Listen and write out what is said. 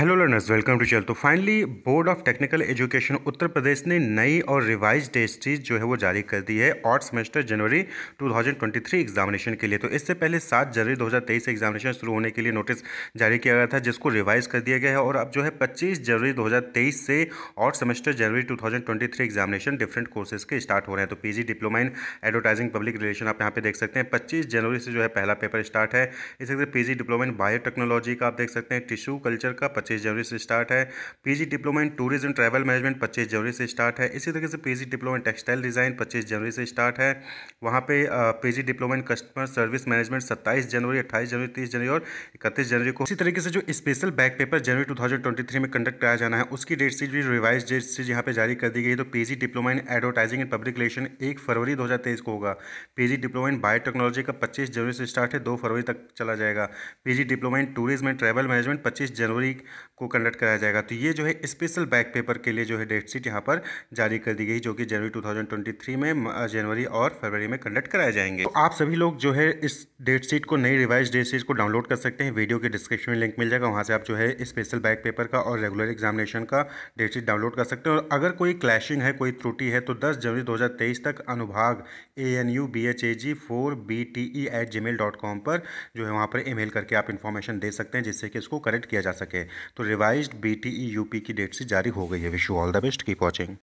hello learners welcome to चल तो finally board of technical education Uttar Pradesh ने नई और रिवाइज टेस्ट सीरीज जो है वो जारी कर दी है और सेमेस्टर जनवरी 2023 एग्जामिनेशन के लिए तो इससे पहले सात जनवरी 2023 से एग्जामिनेशन शुरू होने के लिए नोटिस जारी किया गया था जिसको रिवाइज कर दिया गया है और अब जो है पच्चीस जनवरी दो से और semester January two examination different courses के स्टार्ट हो रहे हैं तो P diploma in advertising public relation आप यहाँ पे देख सकते हैं पच्चीस जनवरी से जो है पहला पेपर स्टार्ट है इसी तरह पी डिप्लोमा इन बायोटेक्नोलॉजी का आप देख सकते हैं टिश्यू कल्चर का पच्चीस जनवरी से स्टार्ट है PG diploma in tourism travel management पच्चीस जनवरी से स्टार्ट है इसी तरीके से PG diploma in textile design पच्चीस जनवरी से स्टार्ट है वहाँ पे PG diploma in customer service management सत्ताईस जनवरी अट्ठाईस जनवरी तीस जनवरी और इकतीस जनवरी को इसी तरीके से जो special back paper January two thousand twenty three में कंडक्ट कराया जाना है उसकी डेट सीट भी रिवाइज डेट सीट यहाँ पर जारी कर दी गई है तो PG diploma in advertising and public relation एक फरवरी दो हज़ार तेईस को होगा पीजी डिप्लोमा इन बायोटेक्नोलॉजी का पच्चीस जनवरी से स्टार्ट है दो फरवरी तक चला जाएगा PG diploma in tourism and travel management पच्चीस जनवरी को कंडक्ट कराया जाएगा तो ये जो है स्पेशल बैक पेपर के लिए जो है डेट शीट यहाँ पर जारी कर दी गई जो कि जनवरी 2023 में जनवरी और फरवरी में कंडक्ट कराए जाएंगे तो आप सभी लोग जो है इस डेट शीट को नई रिवाइज डेट शीट को डाउनलोड कर सकते हैं वीडियो के डिस्क्रिप्शन में लिंक मिल जाएगा वहाँ से आप जो है स्पेशल बैक पेपर का और रेगुलर एग्जामिनेशन का डेट शीट डाउनलोड कर सकते हैं और अगर कोई क्लैशिंग है कोई त्रुटि है तो दस जनवरी दो तक अनुभाग A N U B H A G four B T E at Gmail dot com पर जो है वहाँ पर ईमेल करके आप इन्फॉर्मेशन दे सकते हैं जिससे कि इसको करेक्ट किया जा सके तो रिवाइज बी टी की डेट से जारी हो गई है wish you all the best keep watching